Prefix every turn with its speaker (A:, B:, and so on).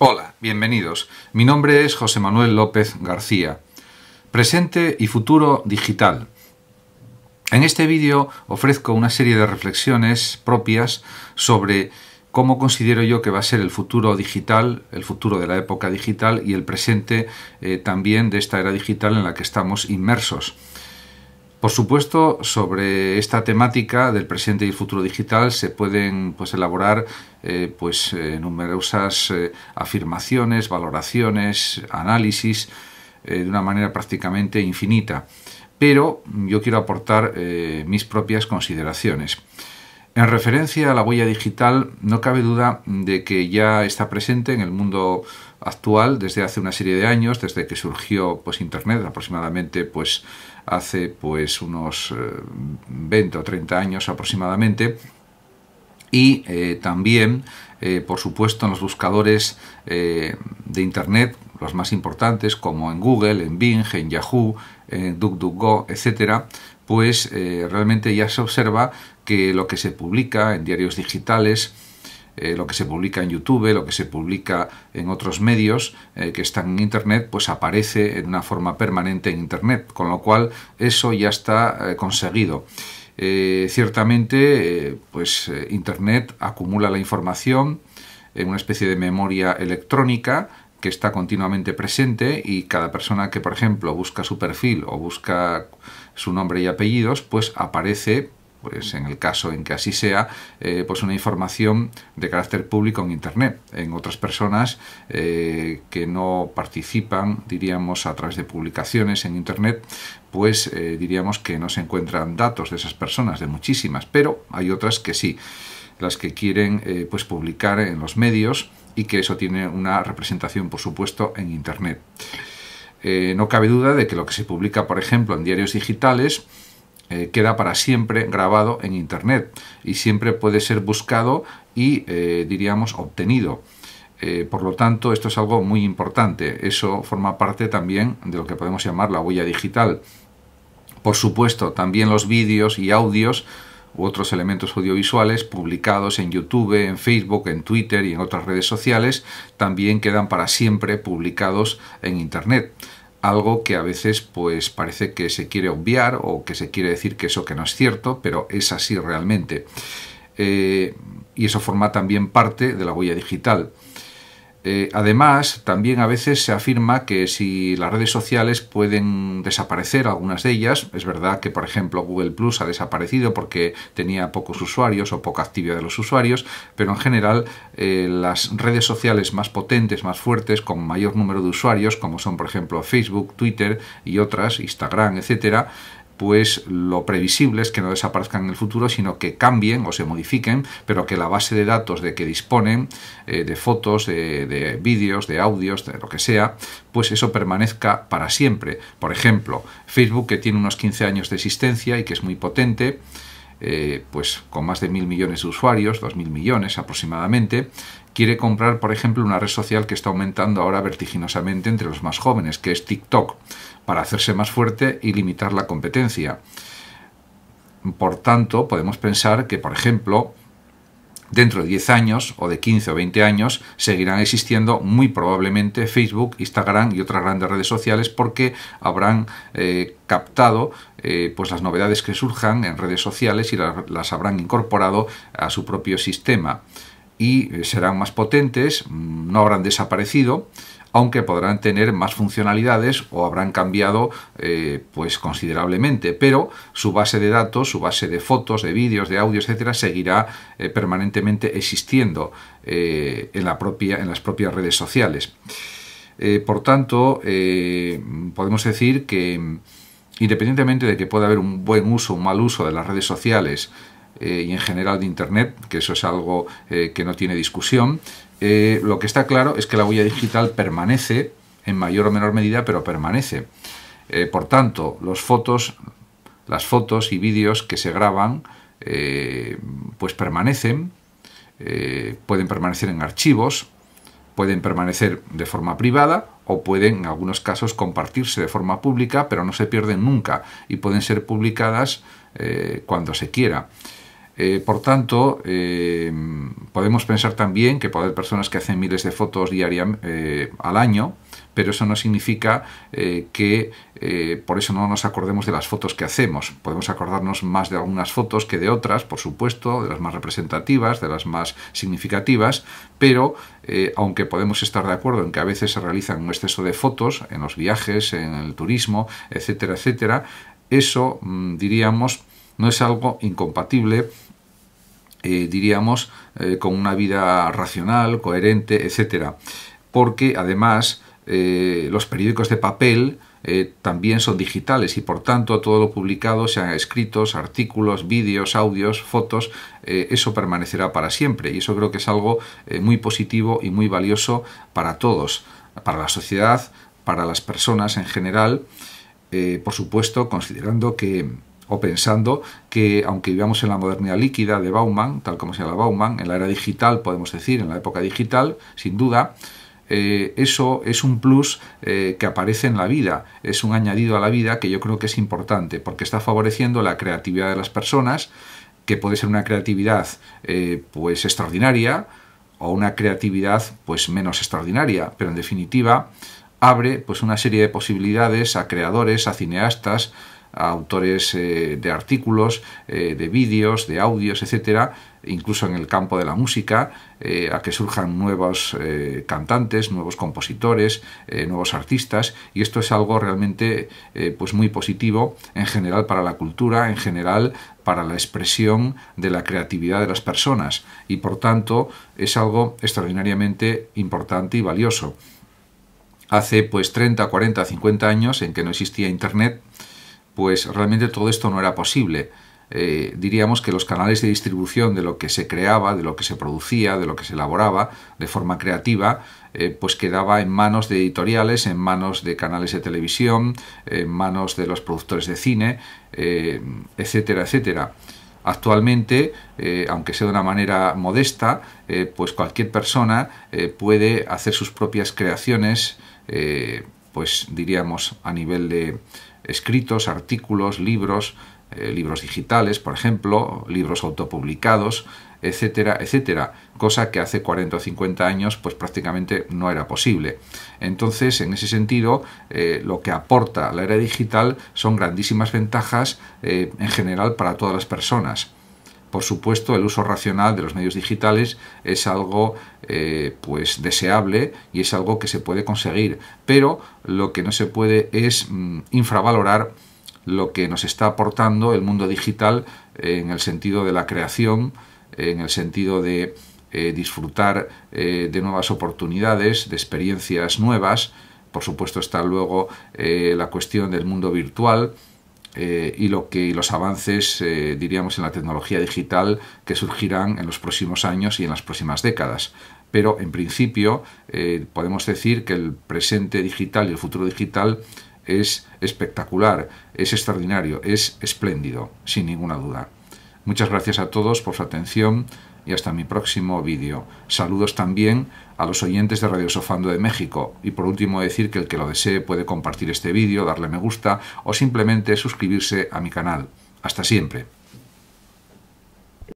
A: Hola, bienvenidos. Mi nombre es José Manuel López García, presente y futuro digital. En este vídeo ofrezco una serie de reflexiones propias sobre cómo considero yo que va a ser el futuro digital, el futuro de la época digital y el presente eh, también de esta era digital en la que estamos inmersos. Por supuesto, sobre esta temática del presente y el futuro digital se pueden pues, elaborar eh, pues, eh, numerosas eh, afirmaciones, valoraciones, análisis de una manera prácticamente infinita. Pero yo quiero aportar mis propias consideraciones. En referencia a la huella digital, no cabe duda de que ya está presente en el mundo actual desde hace una serie de años, desde que surgió pues internet, aproximadamente pues hace pues unos 20 eh, o 30 años aproximadamente. Y eh, también, eh, por supuesto, en los buscadores de Internet, los más importantes, como en Google, en Bing, en Yahoo, en DuckDuckGo, etcétera pues realmente ya se observa que lo que se publica en diarios digitales, eh, lo que se publica en YouTube, lo que se publica en otros medios eh, que están en Internet, pues aparece en una forma permanente en Internet, con lo cual eso ya está eh, conseguido. ciertamente, pues Internet acumula la información en una especie de memoria electrónica que está continuamente presente y cada persona que, por ejemplo, busca su perfil o busca su nombre y apellidos, pues aparece pues en el caso en que así sea, eh, pues una información de carácter público en Internet, en otras personas eh, que no participan, diríamos, a través de publicaciones en Internet, pues eh, diríamos que no se encuentran datos de esas personas, de muchísimas, pero hay otras que sí, las que quieren pues publicar en los medios y que eso tiene una representación, por supuesto, en Internet. no cabe duda de que lo que se publica, por ejemplo, en diarios digitales, eh, queda para siempre grabado en Internet y siempre puede ser buscado y, eh, diríamos, obtenido. Eh, por lo tanto, esto es algo muy importante. Eso forma parte también de lo que podemos llamar la huella digital. Por supuesto, también los vídeos y audios u otros elementos audiovisuales publicados en YouTube, en Facebook, en Twitter y en otras redes sociales también quedan para siempre publicados en Internet algo que a veces pues parece que se quiere obviar o que se quiere decir que eso que no es cierto, pero es así realmente. Eh, y eso forma también parte de la huella digital. Eh, además, también a veces se afirma que si las redes sociales pueden desaparecer, algunas de ellas, es verdad que por ejemplo Google Plus ha desaparecido porque tenía pocos usuarios o poca actividad de los usuarios, pero en general eh, las redes sociales más potentes, más fuertes, con mayor número de usuarios, como son por ejemplo Facebook, Twitter y otras, Instagram, etcétera, pues lo previsible es que no desaparezcan en el futuro, sino que cambien o se modifiquen, pero que la base de datos de que disponen, eh, de fotos, de, de vídeos, de audios, de lo que sea, pues eso permanezca para siempre. Por ejemplo, Facebook que tiene unos 15 años de existencia y que es muy potente, eh, pues con más de mil millones de usuarios, dos mil millones aproximadamente, quiere comprar, por ejemplo, una red social que está aumentando ahora vertiginosamente entre los más jóvenes, que es TikTok, para hacerse más fuerte y limitar la competencia. Por tanto, podemos pensar que, por ejemplo, Dentro de 10 años o de 15 o 20 años seguirán existiendo muy probablemente Facebook, Instagram y otras grandes redes sociales porque habrán eh, captado eh, pues las novedades que surjan en redes sociales y las, las habrán incorporado a su propio sistema y eh, serán más potentes, mm, no habrán desaparecido, aunque podrán tener más funcionalidades o habrán cambiado eh, pues considerablemente, pero su base de datos, su base de fotos, de vídeos, de audio, etcétera, seguirá eh, permanentemente existiendo eh, en, la propia, en las propias redes sociales. por tanto, podemos decir que independientemente de que pueda haber un buen uso, o un mal uso de las redes sociales, y en general de Internet, que eso es algo que no tiene discusión, eh, lo que está claro es que la huella digital permanece, en mayor o menor medida, pero permanece. Eh, por tanto, fotos, las fotos y vídeos que se graban, eh, pues permanecen, pueden permanecer en archivos, pueden permanecer de forma privada o pueden en algunos casos compartirse de forma pública, pero no se pierden nunca y pueden ser publicadas cuando se quiera. Eh, por tanto, eh, podemos pensar también que puede haber personas que hacen miles de fotos diarias eh, al año, pero eso no significa que por eso no nos acordemos de las fotos que hacemos. Podemos acordarnos más de algunas fotos que de otras, por supuesto, de las más representativas, de las más significativas, pero aunque podemos estar de acuerdo en que a veces se realizan un exceso de fotos en los viajes, en el turismo, etcétera, etcétera, eso mm, diríamos no es algo incompatible eh, diríamos, eh, con una vida racional, coherente, etcétera. Porque además eh, los periódicos de papel también son digitales y por tanto todo lo publicado, sean escritos, artículos, vídeos, audios, fotos, eso permanecerá para siempre y eso creo que es algo muy positivo y muy valioso para todos, para la sociedad, para las personas en general, por supuesto, considerando que o pensando que aunque vivamos en la modernidad líquida de Bauman, tal como se llama Bauman, en la era digital, podemos decir, en la época digital, sin duda, eh, eso es un plus eh, que aparece en la vida, es un añadido a la vida que yo creo que es importante, porque está favoreciendo la creatividad de las personas, que puede ser una creatividad eh, pues extraordinaria o una creatividad pues menos extraordinaria, pero en definitiva abre pues una serie de posibilidades a creadores, a cineastas, autores eh, de artículos, eh, de vídeos, de audios, etcétera, incluso en el campo de la música, eh, a que surjan nuevos cantantes, nuevos compositores, nuevos artistas, y esto es algo realmente pues muy positivo en general para la cultura, en general para la expresión de la creatividad de las personas, y por tanto es algo extraordinariamente importante y valioso. Hace pues 30, 40, 50 años en que no existía Internet, pues realmente todo esto no era posible. Eh, diríamos que los canales de distribución de lo que se creaba, de lo que se producía, de lo que se elaboraba de forma creativa, eh, pues quedaba en manos de editoriales, en manos de canales de televisión, en manos de los productores de cine, eh, etcétera, etcétera. Actualmente, aunque sea de una manera modesta, pues cualquier persona puede hacer sus propias creaciones, pues diríamos a nivel de escritos, artículos, libros, eh, libros digitales, por ejemplo, libros autopublicados, etcétera, etcétera, cosa que hace 40 o 50 años pues prácticamente no era posible. Entonces, en ese sentido, eh, lo que aporta la era digital son grandísimas ventajas eh, en general para todas las personas. Por supuesto, el uso racional de los medios digitales es algo eh, pues deseable y es algo que se puede conseguir, pero lo que no se puede es mm, infravalorar lo que nos está aportando el mundo digital en el sentido de la creación, en el sentido de eh, disfrutar eh, de nuevas oportunidades, de experiencias nuevas. Por supuesto está luego la cuestión del mundo virtual, eh, y lo que los avances eh, diríamos en la tecnología digital que surgirán en los próximos años y en las próximas décadas pero en principio eh, podemos decir que el presente digital y el futuro digital es espectacular, es extraordinario, es espléndido, sin ninguna duda. Muchas gracias a todos por su atención y hasta mi próximo vídeo. Saludos también a los oyentes de Radio Sofando de México y por último decir que el que lo desee puede compartir este vídeo, darle me gusta o simplemente suscribirse a mi canal. Hasta siempre.